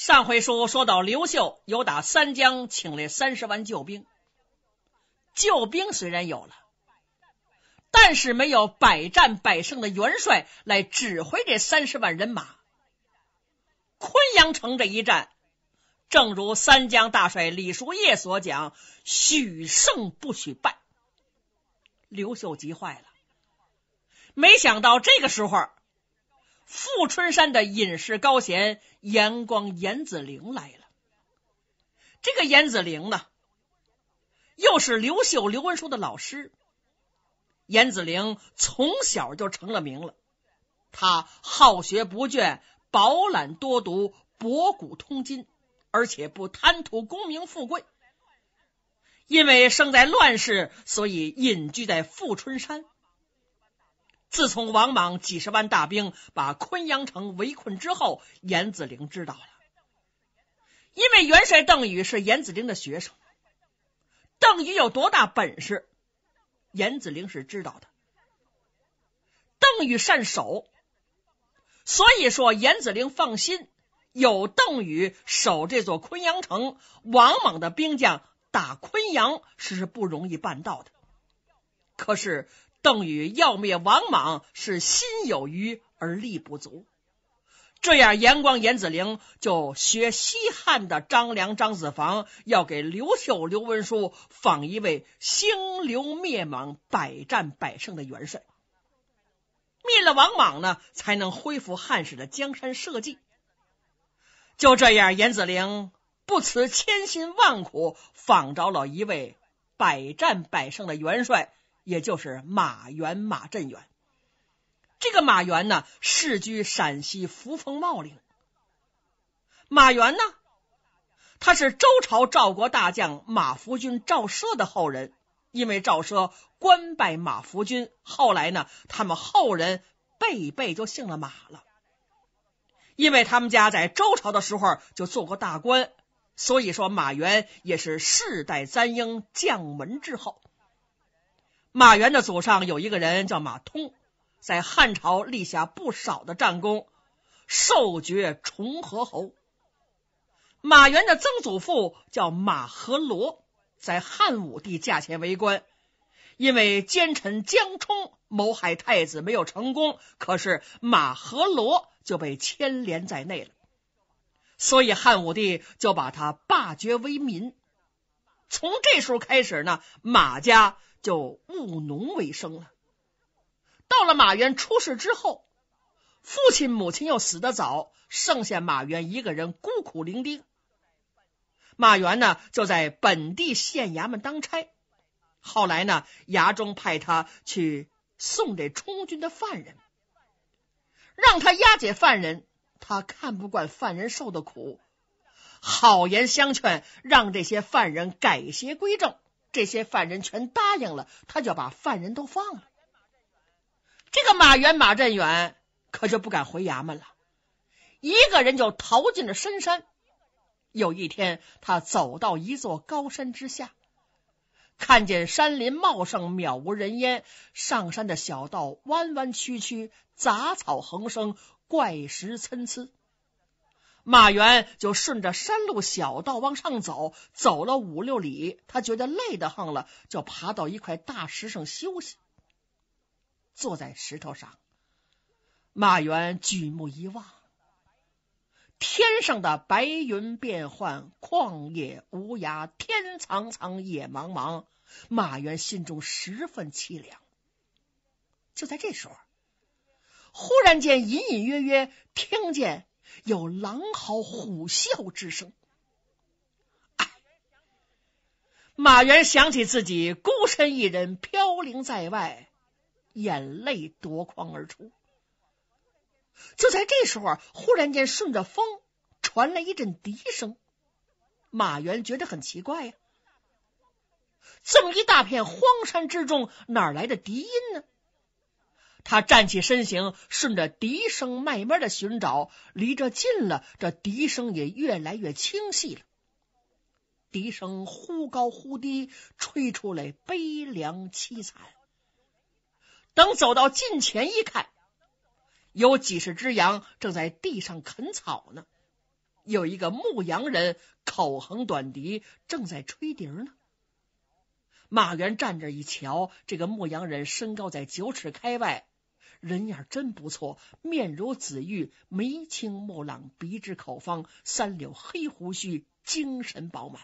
上回书说到，刘秀有打三江请来三十万救兵，救兵虽然有了，但是没有百战百胜的元帅来指挥这三十万人马。昆阳城这一战，正如三江大帅李叔业所讲：“许胜不许败。”刘秀急坏了，没想到这个时候。富春山的隐士高贤严光严子陵来了。这个严子陵呢，又是刘秀刘文书的老师。严子陵从小就成了名了，他好学不倦，饱览多读，博古通今，而且不贪图功名富贵。因为生在乱世，所以隐居在富春山。自从王莽几十万大兵把昆阳城围困之后，严子陵知道了。因为元帅邓禹是严子陵的学生，邓禹有多大本事，严子陵是知道的。邓禹善守，所以说严子陵放心，有邓禹守这座昆阳城，王莽的兵将打昆阳是不容易办到的。可是。邓禹要灭王莽是心有余而力不足，这样严光严子陵就学西汉的张良张子房，要给刘秀刘文书仿一位兴刘灭莽、百战百胜的元帅。灭了王莽呢，才能恢复汉室的江山社稷。就这样，严子陵不辞千辛万苦，仿着了一位百战百胜的元帅。也就是马原马振远，这个马原呢，世居陕西扶风茂陵。马原呢，他是周朝赵国大将马福君赵奢的后人，因为赵奢官拜马福君，后来呢，他们后人辈辈就姓了马了。因为他们家在周朝的时候就做过大官，所以说马原也是世代簪缨将门之后。马原的祖上有一个人叫马通，在汉朝立下不少的战功，受爵重和侯。马原的曾祖父叫马和罗，在汉武帝驾前为官，因为奸臣江充谋害太子没有成功，可是马和罗就被牵连在内了，所以汉武帝就把他罢爵为民。从这时候开始呢，马家。就务农为生了。到了马原出事之后，父亲母亲又死得早，剩下马原一个人孤苦伶仃。马原呢，就在本地县衙门当差。后来呢，衙中派他去送这充军的犯人，让他押解犯人。他看不惯犯人受的苦，好言相劝，让这些犯人改邪归正。这些犯人全答应了，他就把犯人都放了。这个马元、马振远可就不敢回衙门了，一个人就逃进了深山。有一天，他走到一座高山之下，看见山林茂盛，渺无人烟；上山的小道弯弯曲曲，杂草横生，怪石参差。马原就顺着山路小道往上走，走了五六里，他觉得累得慌了，就爬到一块大石上休息。坐在石头上，马原举目一望，天上的白云变幻，旷野无涯，天苍苍，野茫茫。马原心中十分凄凉。就在这时候，忽然间隐隐约约听见。有狼嚎虎啸之声，马原想起自己孤身一人飘零在外，眼泪夺眶而出。就在这时候，忽然间顺着风传来一阵笛声，马原觉得很奇怪呀，这么一大片荒山之中，哪来的笛音呢？他站起身形，顺着笛声慢慢的寻找，离这近了，这笛声也越来越清晰了。笛声忽高忽低，吹出来悲凉凄惨。等走到近前一看，有几十只羊正在地上啃草呢，有一个牧羊人口横短笛，正在吹笛呢。马原站这一瞧，这个牧羊人身高在九尺开外，人样真不错，面如紫玉，眉清目朗，鼻直口方，三绺黑胡须，精神饱满。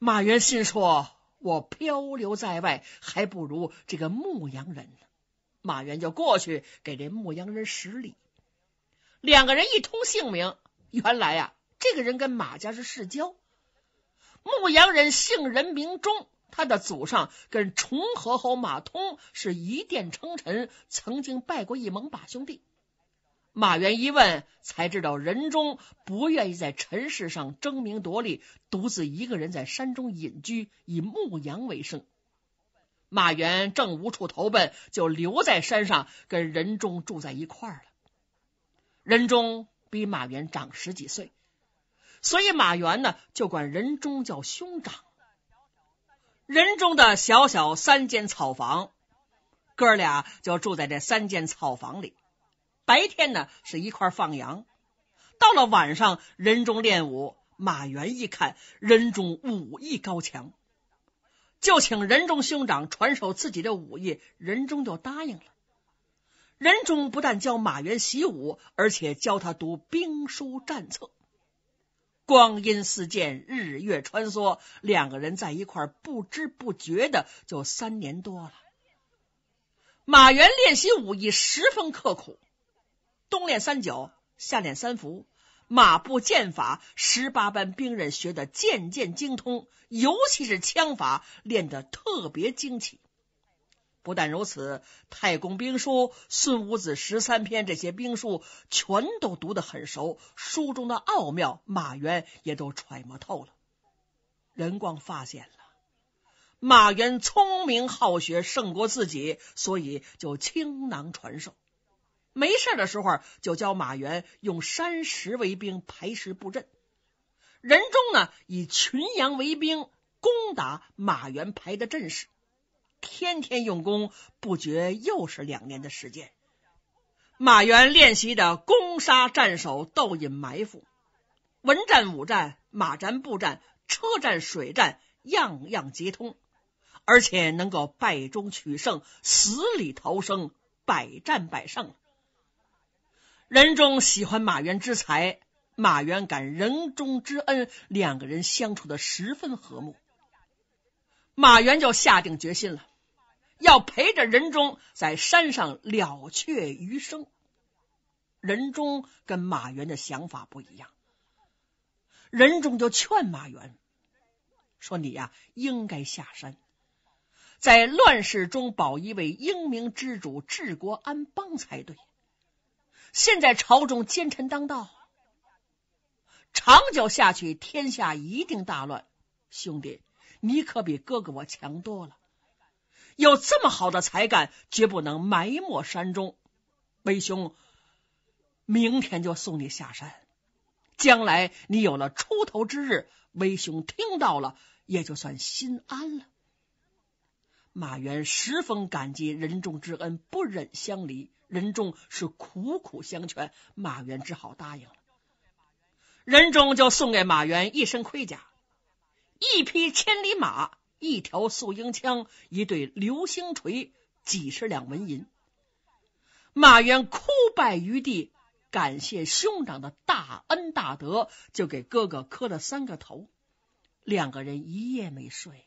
马原心说：“我漂流在外，还不如这个牧羊人呢。”马原就过去给这牧羊人施礼，两个人一通姓名，原来呀，这个人跟马家是世交。牧羊人姓任名忠，他的祖上跟崇和侯马通是一殿称臣，曾经拜过一盟把兄弟。马原一问才知道，任忠不愿意在尘世上争名夺利，独自一个人在山中隐居，以牧羊为生。马原正无处投奔，就留在山上跟任忠住在一块儿了。任忠比马原长十几岁。所以马原呢就管人中叫兄长，人中的小小三间草房，哥俩就住在这三间草房里。白天呢是一块放羊，到了晚上人中练武。马原一看人中武艺高强，就请人中兄长传授自己的武艺，人中就答应了。人中不但教马原习武，而且教他读兵书战策。光阴似箭，日月穿梭，两个人在一块儿不知不觉的就三年多了。马原练习武艺十分刻苦，冬练三九，夏练三伏，马步、剑法、十八般兵刃学的渐渐精通，尤其是枪法练得特别精奇。不但如此，《太公兵书》《孙武子》十三篇这些兵书，全都读得很熟，书中的奥妙，马原也都揣摩透了。任光发现了马原聪明好学，胜过自己，所以就倾囊传授。没事的时候，就教马原用山石为兵排石布阵，任中呢以群羊为兵攻打马原排的阵势。天天用功，不觉又是两年的时间。马原练习的攻杀、战守、斗隐、埋伏、文战、武战、马战、步战、车战、水战，样样皆通，而且能够败中取胜、死里逃生、百战百胜人中喜欢马原之才，马原感人中之恩，两个人相处的十分和睦。马原就下定决心了。要陪着任忠在山上了却余生。任忠跟马原的想法不一样，任忠就劝马原说：“你呀，应该下山，在乱世中保一位英明之主，治国安邦才对。现在朝中奸臣当道，长久下去，天下一定大乱。兄弟，你可比哥哥我强多了。”有这么好的才干，绝不能埋没山中。为兄明天就送你下山，将来你有了出头之日，为兄听到了也就算心安了。马原十分感激任重之恩，不忍相离。任重是苦苦相劝，马原只好答应了。任重就送给马元一身盔甲，一匹千里马。一条素缨枪，一对流星锤，几十两纹银。马元哭拜于地，感谢兄长的大恩大德，就给哥哥磕了三个头。两个人一夜没睡，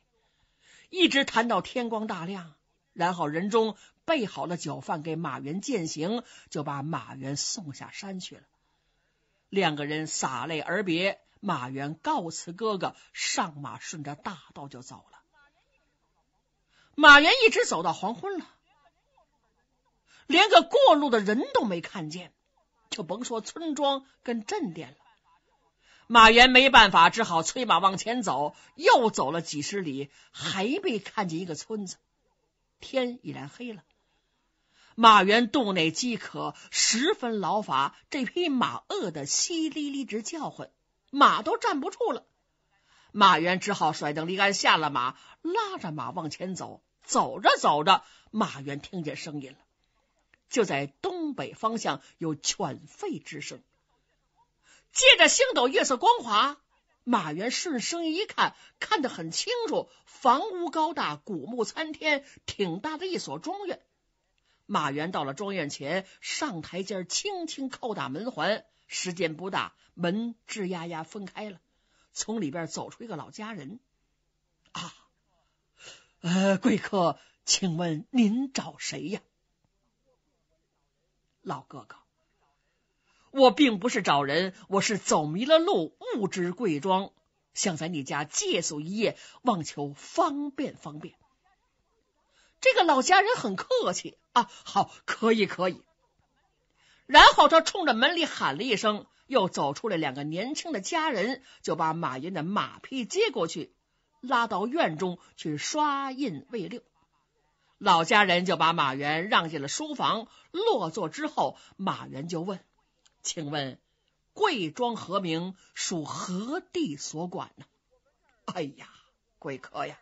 一直谈到天光大亮。然后人中备好了酒饭，给马原饯行，就把马原送下山去了。两个人洒泪而别，马原告辞哥哥，上马顺着大道就走了。马原一直走到黄昏了，连个过路的人都没看见，就甭说村庄跟镇店了。马原没办法，只好催马往前走。又走了几十里，还没看见一个村子，天已然黑了。马原肚内饥渴，十分劳乏，这匹马饿得淅沥沥直叫唤，马都站不住了。马原只好甩灯离鞍，下了马，拉着马往前走。走着走着，马原听见声音了，就在东北方向有犬吠之声。借着星斗月色光华，马原顺声音一看，看得很清楚，房屋高大，古木参天，挺大的一所庄院。马原到了庄院前，上台阶，轻轻叩打门环，时间不大，门吱呀呀分开了。从里边走出一个老家人啊，呃，贵客，请问您找谁呀？老哥哥，我并不是找人，我是走迷了路，误至贵庄，想在你家借宿一夜，望求方便方便。这个老家人很客气啊，好，可以，可以。然后他冲着门里喊了一声，又走出来两个年轻的家人，就把马云的马匹接过去，拉到院中去刷印位六。老家人就把马原让进了书房，落座之后，马原就问：“请问贵庄何名，属何地所管呢？”哎呀，贵客呀，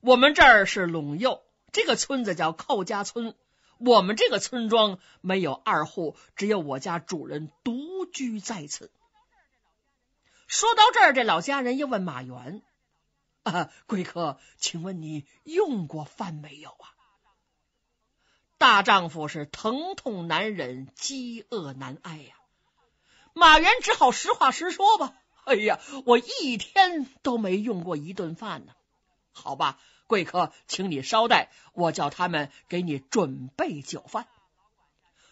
我们这儿是陇右，这个村子叫寇家村。我们这个村庄没有二户，只有我家主人独居在此。说到这儿，这老家人又问马原：“啊，贵客，请问你用过饭没有啊？”大丈夫是疼痛难忍，饥饿难挨呀。马原只好实话实说吧。哎呀，我一天都没用过一顿饭呢。好吧。贵客，请你稍待，我叫他们给你准备酒饭。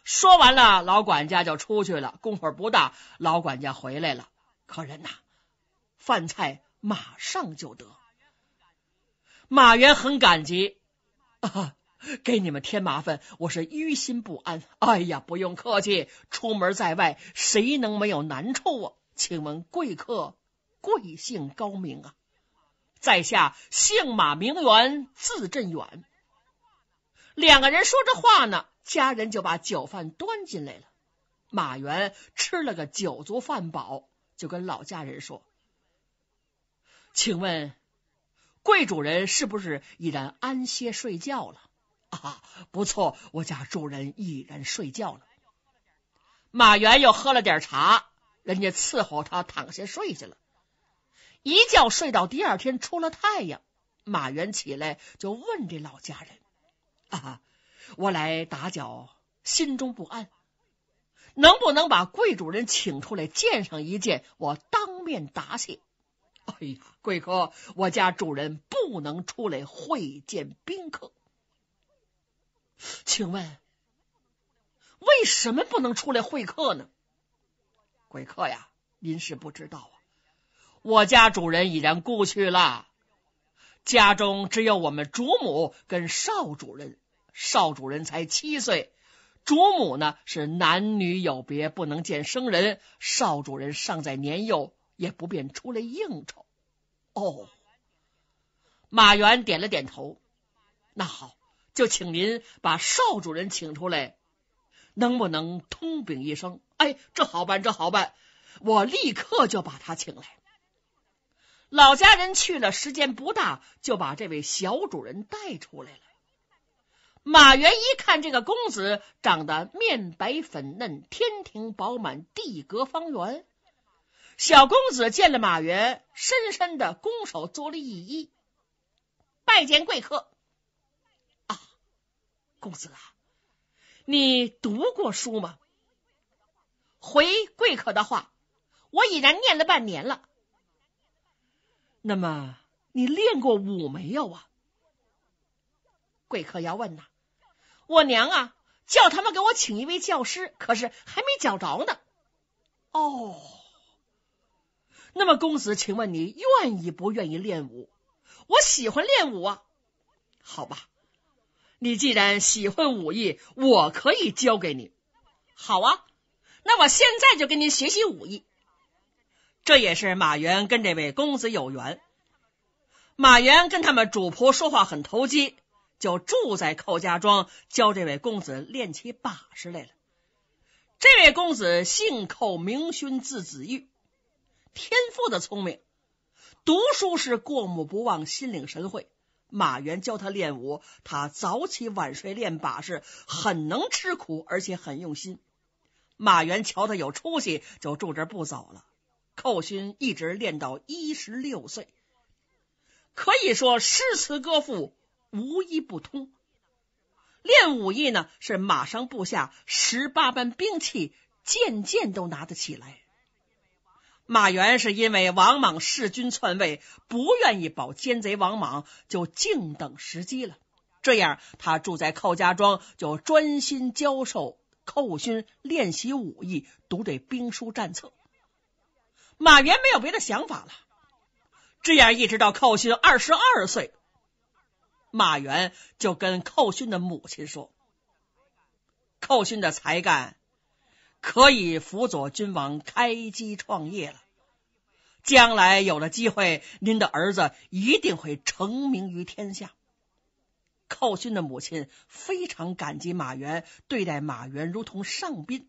说完了，老管家就出去了。功夫不大，老管家回来了。客人呐，饭菜马上就得。马元很感激啊，给你们添麻烦，我是于心不安。哎呀，不用客气，出门在外，谁能没有难处啊？请问贵客贵姓高明啊？在下姓马名元，字振远。两个人说着话呢，家人就把酒饭端进来了。马元吃了个酒足饭饱，就跟老家人说：“请问贵主人是不是已然安歇睡觉了？”啊，不错，我家主人已然睡觉了。马元又喝了点茶，人家伺候他躺下睡去了。一觉睡到第二天出了太阳，马原起来就问这老家人：“啊，我来打搅，心中不安，能不能把贵主人请出来见上一见？我当面答谢。”哎呀，贵客，我家主人不能出来会见宾客，请问为什么不能出来会客呢？贵客呀，您是不知道啊。我家主人已然故去了，家中只有我们主母跟少主人。少主人才七岁，主母呢是男女有别，不能见生人。少主人尚在年幼，也不便出来应酬。哦，马元点了点头。那好，就请您把少主人请出来，能不能通禀一声？哎，这好办，这好办，我立刻就把他请来。老家人去了，时间不大就把这位小主人带出来了。马元一看这个公子长得面白粉嫩，天庭饱满，地阁方圆。小公子见了马元，深深的拱手作了一揖，拜见贵客。啊，公子啊，你读过书吗？回贵客的话，我已然念了半年了。那么你练过武没有啊？贵客要问呐，我娘啊叫他们给我请一位教师，可是还没找着呢。哦，那么公子，请问你愿意不愿意练武？我喜欢练武啊。好吧，你既然喜欢武艺，我可以教给你。好啊，那我现在就跟你学习武艺。这也是马原跟这位公子有缘。马原跟他们主仆说话很投机，就住在寇家庄，教这位公子练起把式来了。这位公子姓寇，名勋，字子玉，天赋的聪明，读书是过目不忘，心领神会。马原教他练武，他早起晚睡练把式，很能吃苦，而且很用心。马原瞧他有出息，就住这不走了。寇勋一直练到一十六岁，可以说诗词歌赋无一不通。练武艺呢，是马上布下十八般兵器，件件都拿得起来。马援是因为王莽弑君篡位，不愿意保奸贼王莽，就静等时机了。这样，他住在寇家庄，就专心教授寇勋练习武艺，读这兵书战策。马原没有别的想法了，这样一直到寇勋二十二岁，马原就跟寇勋的母亲说：“寇勋的才干可以辅佐君王，开机创业了。将来有了机会，您的儿子一定会成名于天下。”寇勋的母亲非常感激马原，对待马原如同上宾。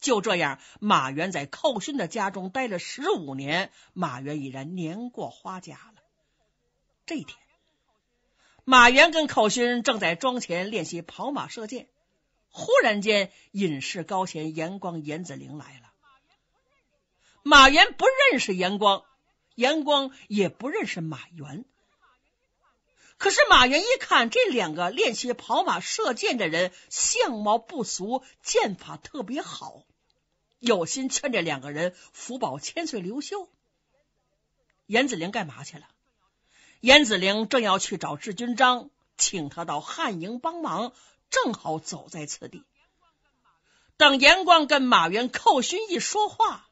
就这样，马原在寇勋的家中待了十五年。马原已然年过花甲了。这一天，马原跟寇勋正在庄前练习跑马射箭，忽然间，隐士高贤严光严子陵来了。马原不认识严光，严光也不认识马原。可是马原一看这两个练习跑马射箭的人，相貌不俗，剑法特别好。有心劝这两个人福保千岁刘秀，严子陵干嘛去了？严子陵正要去找志军章，请他到汉营帮忙，正好走在此地。等严光跟马原寇勋一说话，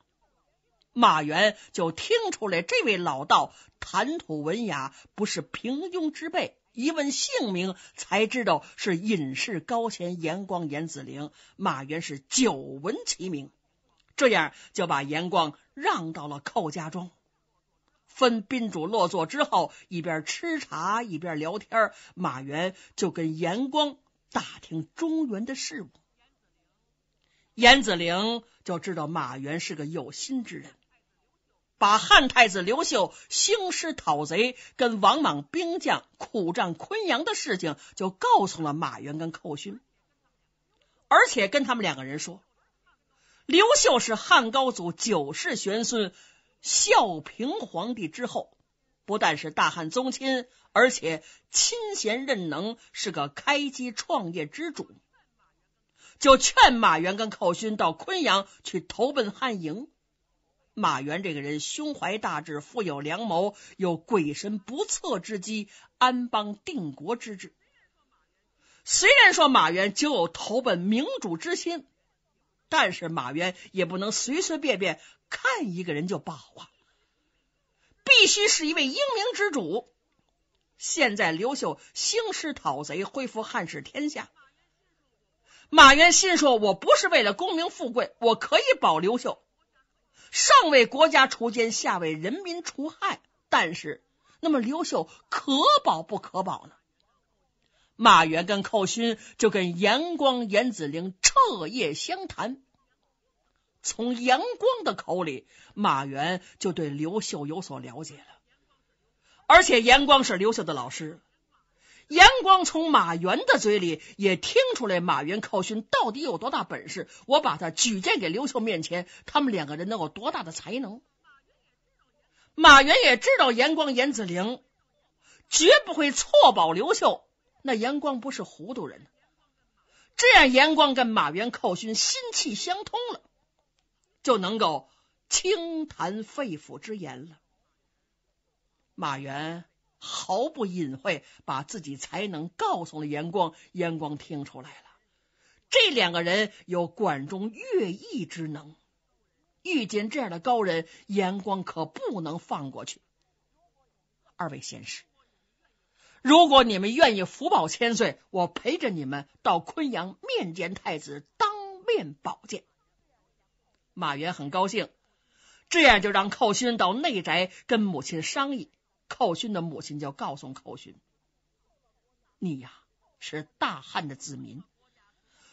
马原就听出来这位老道谈吐文雅，不是平庸之辈。一问姓名，才知道是隐士高贤严光严子陵。马原是久闻其名。这样就把严光让到了寇家庄。分宾主落座之后，一边吃茶一边聊天，马原就跟严光打听中原的事物。严子陵就知道马原是个有心之人，把汉太子刘秀兴师讨贼跟王莽兵将苦战昆阳的事情就告诉了马原跟寇勋，而且跟他们两个人说。刘秀是汉高祖九世玄孙孝平皇帝之后，不但是大汉宗亲，而且亲贤任能，是个开基创业之主。就劝马援跟寇勋到昆阳去投奔汉营。马援这个人胸怀大志，富有良谋，有鬼神不测之机，安邦定国之志。虽然说马援就有投奔明主之心。但是马原也不能随随便便看一个人就保啊，必须是一位英明之主。现在刘秀兴师讨贼，恢复汉室天下。马原心说：“我不是为了功名富贵，我可以保刘秀。上为国家除奸，下为人民除害。但是，那么刘秀可保不可保呢？”马原跟寇勋就跟严光、严子陵彻夜相谈，从严光的口里，马原就对刘秀有所了解了。而且严光是刘秀的老师，严光从马原的嘴里也听出来马原、寇勋到底有多大本事。我把他举荐给刘秀面前，他们两个人能有多大的才能？马原也知道严光、严子陵绝不会错保刘秀。那严光不是糊涂人，这样严光跟马元寇勋心气相通了，就能够轻谈肺腑之言了。马元毫不隐晦，把自己才能告诉了严光，严光听出来了，这两个人有管中越毅之能，遇见这样的高人，严光可不能放过去。二位贤士。如果你们愿意福报千岁，我陪着你们到昆阳面见太子，当面保荐。马原很高兴，这样就让寇勋到内宅跟母亲商议。寇勋的母亲就告诉寇勋：“你呀，是大汉的子民。”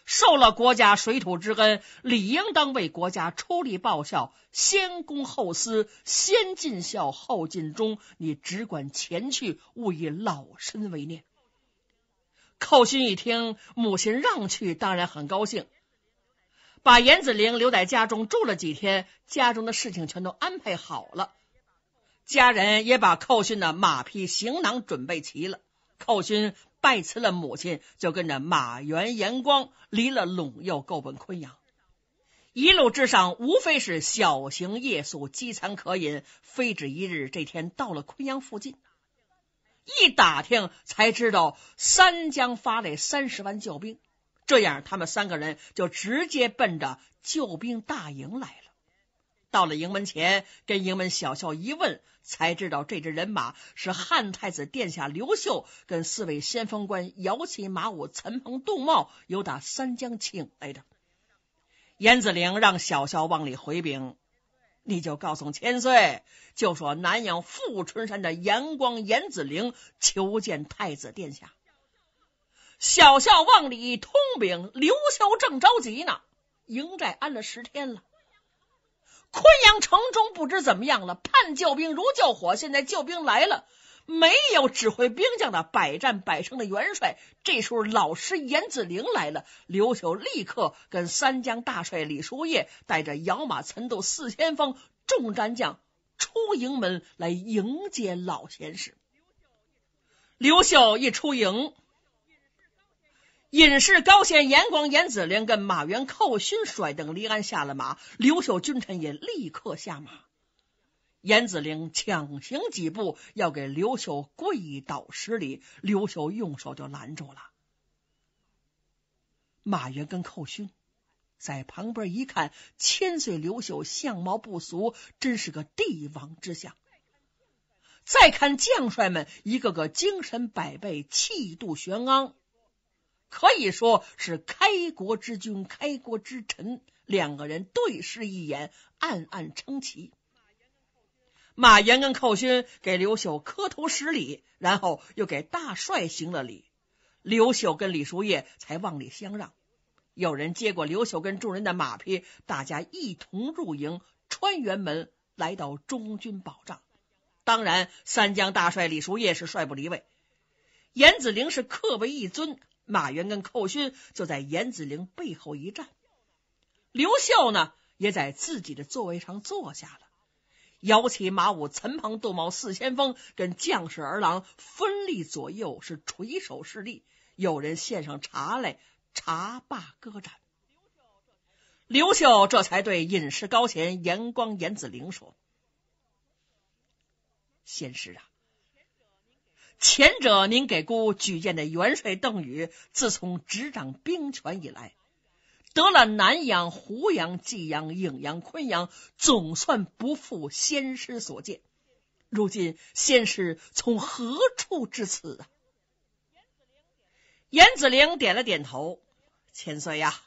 受了国家水土之恩，理应当为国家出力报效。先公后私，先尽孝后尽忠。你只管前去，勿以老身为念。寇勋一听母亲让去，当然很高兴，把严子陵留在家中住了几天，家中的事情全都安排好了，家人也把寇勋的马匹行囊准备齐了。寇勋。拜辞了母亲，就跟着马元、严光离了陇右，够奔昆阳。一路之上，无非是小行夜宿，饥餐渴饮，非止一日。这天到了昆阳附近，一打听才知道三江发来三十万救兵，这样他们三个人就直接奔着救兵大营来了。到了营门前，跟营门小校一问，才知道这支人马是汉太子殿下刘秀跟四位先锋官姚骑马武、陈鹏、杜茂由打三江请来的。严子陵让小校往里回禀，你就告诉千岁，就说南阳富春山的严光严子陵求见太子殿下。小校往里通禀，刘秀正着急呢，营寨安了十天了。昆阳城中不知怎么样了，盼救兵如救火。现在救兵来了，没有指挥兵将的百战百胜的元帅。这时候，老师严子陵来了。刘秀立刻跟三江大帅李淑业带着姚马岑斗四千峰众战将出营门来迎接老先生。刘秀一出营。隐士高显、严光、严子陵跟马元、寇勋率等离鞍下了马，刘秀君臣也立刻下马。严子陵抢行几步，要给刘秀跪倒施礼，刘秀用手就拦住了。马元跟寇勋在旁边一看，千岁刘秀相貌不俗，真是个帝王之相。再看将帅们，一个个精神百倍，气度玄昂。可以说是开国之君、开国之臣。两个人对视一眼，暗暗称奇。马延跟寇勋给刘秀磕头施礼，然后又给大帅行了礼。刘秀跟李叔业才往里相让。有人接过刘秀跟众人的马匹，大家一同入营，穿辕门来到中军宝帐。当然，三江大帅李叔业是帅不离位，严子陵是客为一尊。马援跟寇勋就在严子陵背后一站，刘秀呢也在自己的座位上坐下了，摇旗马武岑旁杜茂四先锋跟将士儿郎分立左右，是垂手侍立。有人献上茶来，茶罢歌盏，刘秀这才对隐士高贤严光严子陵说：“先师啊。”前者，您给孤举荐的元帅邓禹，自从执掌兵权以来，得了南阳、湖阳、济阳、颍阳、昆阳，总算不负先师所见。如今，先师从何处至此啊？严子陵点了点头：“千岁呀，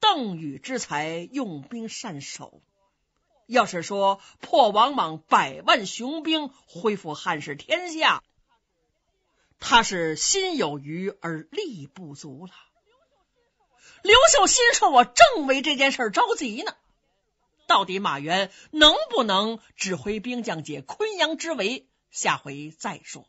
邓禹之才，用兵善守。要是说破王莽百万雄兵，恢复汉室天下。”他是心有余而力不足了。刘秀心说：“我正为这件事着急呢，到底马援能不能指挥兵将解昆阳之围？下回再说。”